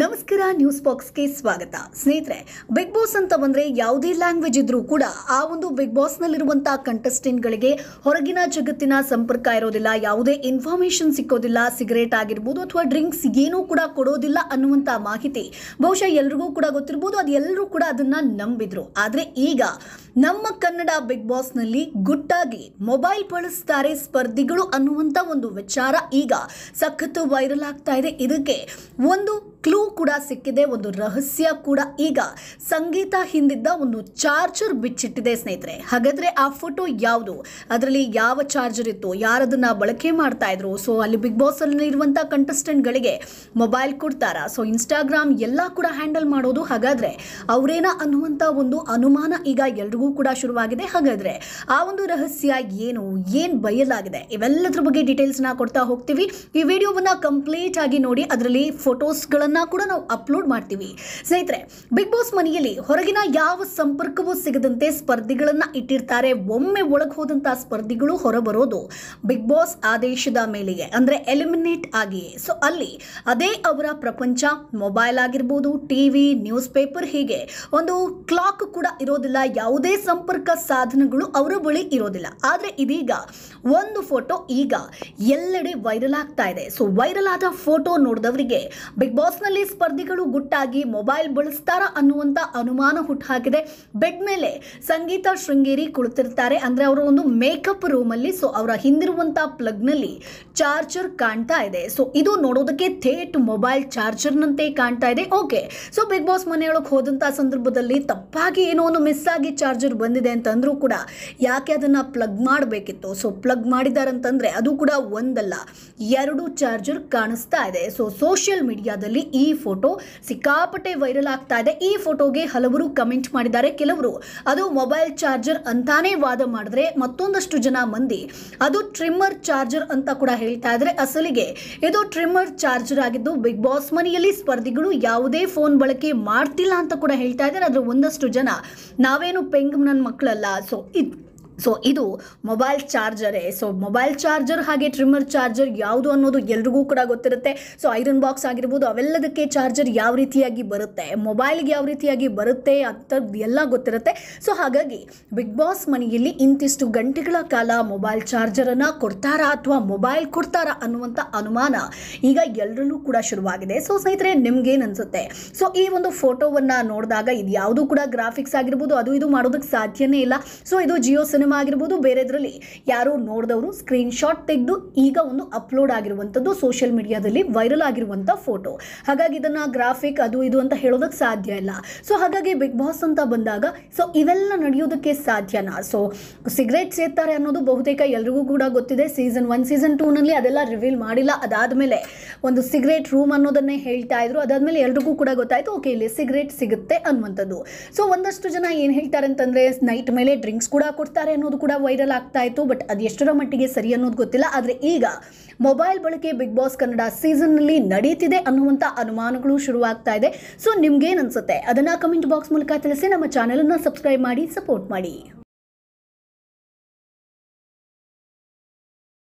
ನಮಸ್ಕಾರ ನ್ಯೂಸ್ ಬಾಕ್ಸ್ಗೆ ಸ್ವಾಗತ ಸ್ನೇಹಿತರೆ ಬಿಗ್ ಬಾಸ್ ಅಂತ ಬಂದರೆ ಯಾವುದೇ ಲ್ಯಾಂಗ್ವೇಜ್ ಇದ್ರೂ ಕೂಡ ಆ ಒಂದು ಬಿಗ್ ಬಾಸ್ನಲ್ಲಿರುವಂಥ ಕಂಟೆಸ್ಟೆಂಟ್ಗಳಿಗೆ ಹೊರಗಿನ ಜಗತ್ತಿನ ಸಂಪರ್ಕ ಇರೋದಿಲ್ಲ ಯಾವುದೇ ಇನ್ಫಾರ್ಮೇಷನ್ ಸಿಕ್ಕೋದಿಲ್ಲ ಸಿಗರೇಟ್ ಆಗಿರ್ಬೋದು ಅಥವಾ ಡ್ರಿಂಕ್ಸ್ ಏನೂ ಕೂಡ ಕೊಡೋದಿಲ್ಲ ಅನ್ನುವಂಥ ಮಾಹಿತಿ ಬಹುಶಃ ಎಲ್ರಿಗೂ ಕೂಡ ಗೊತ್ತಿರ್ಬೋದು ಅದು ಎಲ್ಲರೂ ಕೂಡ ಅದನ್ನು ನಂಬಿದ್ರು ಆದರೆ ಈಗ ನಮ್ಮ ಕನ್ನಡ ಬಿಗ್ ಬಾಸ್ನಲ್ಲಿ ಗುಟ್ಟಾಗಿ ಮೊಬೈಲ್ ಬಳಸ್ತಾರೆ ಸ್ಪರ್ಧಿಗಳು ಅನ್ನುವಂಥ ಒಂದು ವಿಚಾರ ಈಗ ಸಖತ್ತು ವೈರಲ್ ಆಗ್ತಾ ಇದೆ ಇದಕ್ಕೆ ಒಂದು ಕ್ಲೂ ಕೂಡ ಸಿಕ್ಕಿದೆ ಒಂದು ರಹಸ್ಯ ಕೂಡ ಈಗ ಸಂಗೀತ ಹಿಂದಿದ್ದ ಒಂದು ಚಾರ್ಜರ್ ಬಿಚ್ಚಿಟ್ಟಿದೆ ಸ್ನೇಹಿತರೆ ಹಾಗಾದರೆ ಆ ಫೋಟೋ ಯಾವುದು ಅದರಲ್ಲಿ ಯಾವ ಚಾರ್ಜರ್ ಇತ್ತು ಯಾರದನ್ನ ಬಳಕೆ ಮಾಡ್ತಾ ಇದ್ರು ಸೊ ಅಲ್ಲಿ ಬಿಗ್ ಬಾಸ್ ಅಲ್ಲಿ ಕಂಟೆಸ್ಟೆಂಟ್ ಕಂಟೆಸ್ಟೆಂಟ್ಗಳಿಗೆ ಮೊಬೈಲ್ ಕೊಡ್ತಾರ ಸೊ ಇನ್ಸ್ಟಾಗ್ರಾಮ್ ಎಲ್ಲ ಕೂಡ ಹ್ಯಾಂಡಲ್ ಮಾಡೋದು ಹಾಗಾದರೆ ಅವರೇನ ಅನ್ನುವಂಥ ಒಂದು ಅನುಮಾನ ಈಗ ಎಲ್ರಿಗೂ ಕೂಡ ಶುರುವಾಗಿದೆ ಹಾಗಾದರೆ ಆ ಒಂದು ರಹಸ್ಯ ಏನು ಏನು ಬಯಲಾಗಿದೆ ಇವೆಲ್ಲದ್ರ ಬಗ್ಗೆ ಡೀಟೇಲ್ಸ್ನ ಕೊಡ್ತಾ ಹೋಗ್ತೀವಿ ಈ ವಿಡಿಯೋವನ್ನು ಕಂಪ್ಲೀಟ್ ಆಗಿ ನೋಡಿ ಅದರಲ್ಲಿ ಫೋಟೋಸ್ಗಳನ್ನು ಕೂಡ ನಾವು ಅಪ್ಲೋಡ್ ಮಾಡ್ತೀವಿ ಸ್ನೇಹಿತರೆ ಬಿಗ್ ಬಾಸ್ ಮನೆಯಲ್ಲಿ ಹೊರಗಿನ ಯಾವ ಸಂಪರ್ಕವೂ ಸಿಗದಂತೆ ಸ್ಪರ್ಧಿಗಳನ್ನು ಇಟ್ಟಿರ್ತಾರೆ ಒಮ್ಮೆ ಒಳಗೆ ಹೋದಂಥ ಸ್ಪರ್ಧಿಗಳು ಹೊರಬರೋದು ಬಿಗ್ ಬಾಸ್ ಆದೇಶದ ಮೇಲೆಯೇ ಅಂದರೆ ಎಲಿಮಿನೇಟ್ ಆಗಿಯೇ ಸೊ ಅಲ್ಲಿ ಅದೇ ಅವರ ಪ್ರಪಂಚ ಮೊಬೈಲ್ ಆಗಿರ್ಬೋದು ಟಿವಿ ನ್ಯೂಸ್ ಪೇಪರ್ ಹೀಗೆ ಒಂದು ಕ್ಲಾಕ್ ಕೂಡ ಇರೋದಿಲ್ಲ ಯಾವುದೇ ಸಂಪರ್ಕ ಸಾಧನಗಳು ಅವರ ಬಳಿ ಇರೋದಿಲ್ಲ ಆದರೆ ಇದೀಗ ಒಂದು ಫೋಟೋ ಈಗ ಎಲ್ಲೆಡೆ ವೈರಲ್ ಆಗ್ತಾ ಇದೆ ಸೊ ವೈರಲ್ ಆದ ಫೋಟೋ ನೋಡಿದವರಿಗೆ ಬಿಗ್ ಬಾಸ್ ನಲ್ಲಿ ಸ್ಪರ್ಧಿಗಳು ಗುಟ್ಟಾಗಿ ಮೊಬೈಲ್ ಬಳಸ್ತಾರ ಅನ್ನುವಂತ ಅನುಮಾನ ಹುಟ್ಟಾಕಿದೆ ಬೆಡ್ ಮೇಲೆ ಸಂಗೀತ ಶೃಂಗೇರಿ ಕುಳಿತಿರ್ತಾರೆ ಅಂದ್ರೆ ಅವರ ಒಂದು ಮೇಕಪ್ ರೂಮಲ್ಲಿ ಸೊ ಅವರ ಪ್ಲಗ್ ನಲ್ಲಿ ಚಾರ್ಜರ್ ಕಾಣ್ತಾ ಇದೆ ಸೊ ಇದು ನೋಡೋದಕ್ಕೆ ಥೇಟ್ ಮೊಬೈಲ್ ಚಾರ್ಜರ್ನಂತೆ ಕಾಣ್ತಾ ಇದೆ ಓಕೆ ಸೊ ಬಿಗ್ ಬಾಸ್ ಮನೆಯೊಳಗೆ ಹೋದಂತಹ ಸಂದರ್ಭದಲ್ಲಿ ತಪ್ಪಾಗಿ ಏನೋ ಒಂದು ಮಿಸ್ ಆಗಿ ಚಾರ್ಜರ್ ಚಾರ್ಜರ್ ಬಂದಿದೆ ಅಂತಂದರೂ ಕೂಡ ಯಾಕೆ ಅದನ್ನು ಪ್ಲಗ್ ಮಾಡಬೇಕಿತ್ತು ಸೊ ಪ್ಲಗ್ ಮಾಡಿದ್ದಾರೆ ಅಂತಂದರೆ ಅದು ಕೂಡ ಒಂದಲ್ಲ ಎರಡು ಚಾರ್ಜರ್ ಕಾಣಿಸ್ತಾ ಇದೆ ಸೊ ಸೋಷಿಯಲ್ ಮೀಡಿಯಾದಲ್ಲಿ ಈ ಫೋಟೋ ಸಿಕ್ಕಾಪಟ್ಟೆ ವೈರಲ್ ಆಗ್ತಾ ಇದೆ ಈ ಫೋಟೋಗೆ ಹಲವರು ಕಮೆಂಟ್ ಮಾಡಿದ್ದಾರೆ ಕೆಲವರು ಅದು ಮೊಬೈಲ್ ಚಾರ್ಜರ್ ಅಂತಾನೇ ವಾದ ಮಾಡಿದ್ರೆ ಮತ್ತೊಂದಷ್ಟು ಜನ ಮಂದಿ ಅದು ಟ್ರಿಮ್ಮರ್ ಚಾರ್ಜರ್ ಅಂತ ಕೂಡ ಹೇಳ್ತಾ ಇದ್ರೆ ಅಸಲಿಗೆ ಇದು ಟ್ರಿಮ್ಮರ್ ಚಾರ್ಜರ್ ಆಗಿದ್ದು ಬಿಗ್ ಬಾಸ್ ಮನೆಯಲ್ಲಿ ಸ್ಪರ್ಧಿಗಳು ಯಾವುದೇ ಫೋನ್ ಬಳಕೆ ಮಾಡ್ತಿಲ್ಲ ಅಂತ ಕೂಡ ಹೇಳ್ತಾ ಇದ್ದಾರೆ ಅದ್ರ ಒಂದಷ್ಟು ಜನ ನಾವೇನು ಪೆಂಗ್ ನನ್ನ ಮಕ್ಕಳಲ್ಲ ಸೊ ಇದು ಸೊ ಇದು ಮೊಬೈಲ್ ಚಾರ್ಜರೇ ಸೊ ಮೊಬೈಲ್ ಚಾರ್ಜರ್ ಹಾಗೆ ಟ್ರಿಮ್ಮರ್ ಚಾರ್ಜರ್ ಯಾವುದು ಅನ್ನೋದು ಎಲ್ರಿಗೂ ಕೂಡ ಗೊತ್ತಿರುತ್ತೆ ಸೊ ಐರನ್ ಬಾಕ್ಸ್ ಆಗಿರ್ಬೋದು ಅವೆಲ್ಲದಕ್ಕೆ ಚಾರ್ಜರ್ ಯಾವ ರೀತಿಯಾಗಿ ಬರುತ್ತೆ ಮೊಬೈಲ್ಗೆ ಯಾವ ರೀತಿಯಾಗಿ ಬರುತ್ತೆ ಅಂಥದ್ದು ಎಲ್ಲ ಗೊತ್ತಿರುತ್ತೆ ಸೊ ಹಾಗಾಗಿ ಬಿಗ್ ಬಾಸ್ ಮನೆಯಲ್ಲಿ ಇಂತಿಷ್ಟು ಗಂಟೆಗಳ ಕಾಲ ಮೊಬೈಲ್ ಚಾರ್ಜರನ್ನು ಕೊಡ್ತಾರಾ ಅಥವಾ ಮೊಬೈಲ್ ಕೊಡ್ತಾರಾ ಅನ್ನುವಂಥ ಅನುಮಾನ ಈಗ ಎಲ್ಲರಲ್ಲೂ ಕೂಡ ಶುರುವಾಗಿದೆ ಸೊ ಸ್ನೇಹಿತರೆ ನಿಮ್ಗೇನು ಅನಿಸುತ್ತೆ ಸೊ ಈ ಒಂದು ಫೋಟೋವನ್ನು ನೋಡಿದಾಗ ಇದು ಯಾವುದು ಕೂಡ ಗ್ರಾಫಿಕ್ಸ್ ಆಗಿರ್ಬೋದು ಅದು ಇದು ಮಾಡೋದಕ್ಕೆ ಸಾಧ್ಯನೇ ಇಲ್ಲ ಸೊ ಇದು ಜಿಯೋ ಸಿನಿಮಾ ಆಗಿರ್ಬೋದು ಬೇರೆದ್ರಲ್ಲಿ ಯಾರು ನೋಡಿದವರು ಸ್ಕ್ರೀನ್ಶಾಟ್ ತೆಗೆದು ಈಗ ಒಂದು ಅಪ್ಲೋಡ್ ಆಗಿರುವಂಥದ್ದು ಸೋಷಿಯಲ್ ಮೀಡಿಯಾದಲ್ಲಿ ವೈರಲ್ ಆಗಿರುವಂಥ ಫೋಟೋ ಹಾಗಾಗಿ ಇದನ್ನು ಗ್ರಾಫಿಕ್ ಅದು ಇದು ಅಂತ ಹೇಳೋದಕ್ಕೆ ಸಾಧ್ಯ ಇಲ್ಲ ಸೊ ಹಾಗಾಗಿ ಬಿಗ್ ಬಾಸ್ ಅಂತ ಬಂದಾಗ ಸೊ ಇವೆಲ್ಲ ನಡೆಯೋದಕ್ಕೆ ಸಾಧ್ಯನಾ ಸೊ ಸಿಗರೇಟ್ ಸೇರ್ತಾರೆ ಅನ್ನೋದು ಬಹುತೇಕ ಎಲ್ರಿಗೂ ಕೂಡ ಗೊತ್ತಿದೆ ಸೀಸನ್ ಒನ್ ಸೀಸನ್ ಟೂನಲ್ಲಿ ಅದೆಲ್ಲ ರಿವೀಲ್ ಮಾಡಿಲ್ಲ ಅದಾದಮೇಲೆ ಒಂದು ಸಿಗರೇಟ್ ರೂಮ್ ಅನ್ನೋದನ್ನೇ ಹೇಳ್ತಾ ಇದ್ರು ಅದಾದಮೇಲೆ ಎಲ್ರಿಗೂ ಕೂಡ ಗೊತ್ತಾಯ್ತು ಓಕೆ ಇಲ್ಲಿ ಸಿಗರೇಟ್ ಸಿಗುತ್ತೆ ಅನ್ನುವಂಥದ್ದು ಸೊ ಒಂದಷ್ಟು ಜನ ಏನು ಹೇಳ್ತಾರೆ ಅಂತಂದ್ರೆ ನೈಟ್ ಮೇಲೆ ಡ್ರಿಂಕ್ಸ್ ಕೂಡ ಕೊಡ್ತಾರೆ ಅನ್ನೋದು ಕೂಡ ವೈರಲ್ ಆಗ್ತಾ ಇತ್ತು ಬಟ್ ಅದು ಎಷ್ಟರ ಮಟ್ಟಿಗೆ ಸರಿ ಅನ್ನೋದು ಗೊತ್ತಿಲ್ಲ ಆದರೆ ಈಗ ಮೊಬೈಲ್ ಬಳಕೆ ಬಿಗ್ ಬಾಸ್ ಕನ್ನಡ ಸೀಸನ್ನಲ್ಲಿ ನಡೀತಿದೆ ಅನ್ನುವಂಥ ಅನುಮಾನಗಳು ಶುರುವಾಗ್ತಾ ಇದೆ ಸೊ ನಿಮ್ಗೇನು ಅನ್ಸುತ್ತೆ ಅದನ್ನು ಕಮೆಂಟ್ ಬಾಕ್ಸ್ ಮೂಲಕ ತಿಳಿಸಿ ನಮ್ಮ ಚಾನಲನ್ನು ಸಬ್ಸ್ಕ್ರೈಬ್ ಮಾಡಿ ಸಪೋರ್ಟ್ ಮಾಡಿ